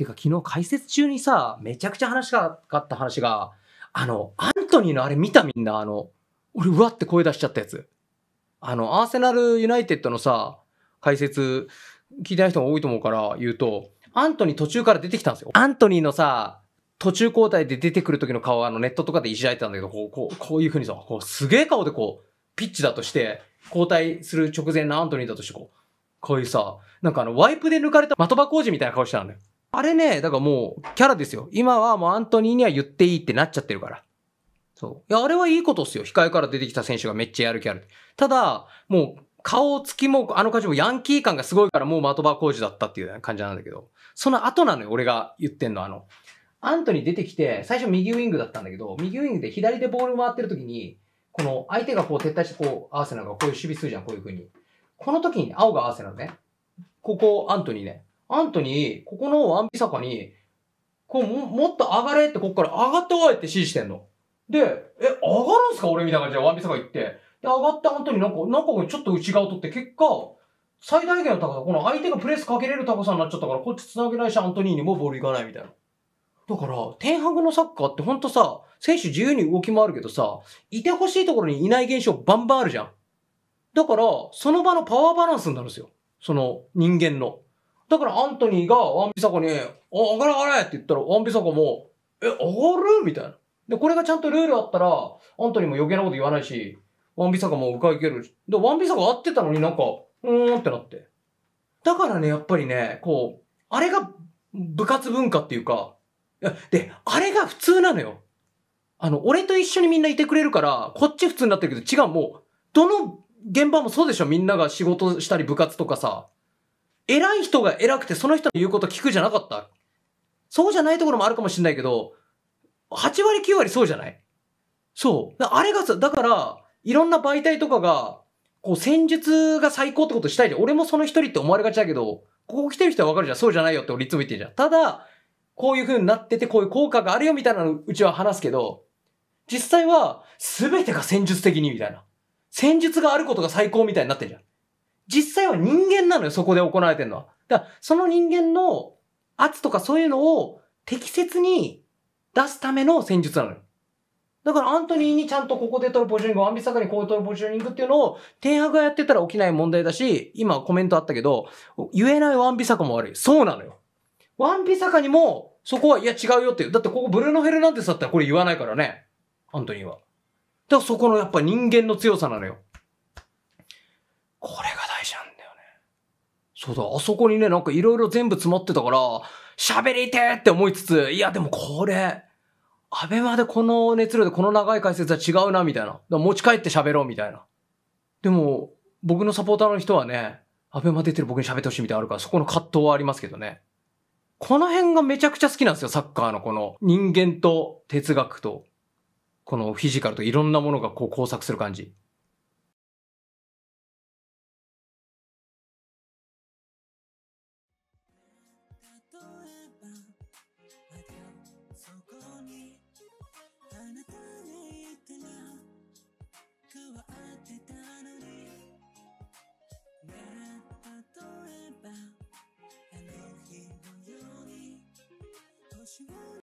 てか昨日解説中にさ、めちゃくちゃ話があった話が、あの、アントニーのあれ見たみんな、あの、俺うわって声出しちゃったやつ。あの、アーセナルユナイテッドのさ、解説聞いてない人も多いと思うから言うと、アントニー途中から出てきたんですよ。アントニーのさ、途中交代で出てくる時の顔あのネットとかでいじられてたんだけど、こう、こう、こういう風にさ、こうすげえ顔でこう、ピッチだとして、交代する直前のアントニーだとしてこう、こういうさ、なんかあの、ワイプで抜かれた的場工事みたいな顔してたんだよ。あれね、だからもう、キャラですよ。今はもうアントニーには言っていいってなっちゃってるから。そう。いや、あれはいいことっすよ。控えから出てきた選手がめっちゃやるキャラ。ただ、もう、顔つきも、あの感じもヤンキー感がすごいからもう的場浩二だったっていう感じなんだけど、その後なのよ、俺が言ってんの。あの、アントニー出てきて、最初右ウィングだったんだけど、右ウィングで左でボール回ってる時に、この相手がこう撤退してこう、合わせなががこういう守備するじゃん、こういう風に。この時に、ね、青が合わせなのね。ここ、アントニーね。アントニー、ここのワンピサカに、こうも、もっと上がれって、こっから上がってこいって指示してんの。で、え、上がるんすか俺みたいな感じでワンピサカ行って。で、上がったアントニーなんか、なんかちょっと内側を取って、結果、最大限の高さ、この相手がプレスかけれる高さになっちゃったから、こっち繋げないし、アントニーにもボール行かないみたいな。だから、天白のサッカーってほんとさ、選手自由に動き回るけどさ、いてほしいところにいない現象バンバンあるじゃん。だから、その場のパワーバランスになるんですよ。その人間の。だからアントニーがワンビサコに、あ、上がれ上がれって言ったら、ワンビサコも、え、上がるみたいな。で、これがちゃんとルールあったら、アントニーも余計なこと言わないし、ワンビサコも受か入れるし。で、ワンビサコ合ってたのになんか、うーんってなって。だからね、やっぱりね、こう、あれが部活文化っていうか、で、あれが普通なのよ。あの、俺と一緒にみんないてくれるから、こっち普通になってるけど、違う、もう、どの現場もそうでしょみんなが仕事したり部活とかさ。偉い人が偉くてその人の言うこと聞くじゃなかったそうじゃないところもあるかもしれないけど、8割9割そうじゃないそう。あれがさ、だから、いろんな媒体とかが、こう戦術が最高ってことしたいじゃん。俺もその一人って思われがちだけど、ここ来てる人はわかるじゃん。そうじゃないよって俺いつも言ってるじゃん。ただ、こういう風になってて、こういう効果があるよみたいなのうちは話すけど、実際は、全てが戦術的にみたいな。戦術があることが最高みたいになってるじゃん。実際は人間なのよ、そこで行われてるのは。だから、その人間の圧とかそういうのを適切に出すための戦術なのよ。だからアントニーにちゃんとここで取るポジショニング、アンビサカにこう取るポジショニングっていうのを、天白がやってたら起きない問題だし、今コメントあったけど、言えないワンビサカも悪い。そうなのよ。ワンビサカにも、そこは、いや違うよっていう。だってここブルーノ・ヘルナンデスだったらこれ言わないからね。アントニーは。だからそこのやっぱ人間の強さなのよ。そうだ、あそこにね、なんかいろいろ全部詰まってたから、喋りてーって思いつつ、いや、でもこれ、アベマでこの熱量でこの長い解説は違うな、みたいな。持ち帰って喋ろう、みたいな。でも、僕のサポーターの人はね、アベマ出てる僕に喋ってほしいみたいなのあるから、そこの葛藤はありますけどね。この辺がめちゃくちゃ好きなんですよ、サッカーのこの人間と哲学と、このフィジカルといろんなものがこう工作する感じ。そこにあなたがいたら変わってたのにねえ例えばあの日のように星を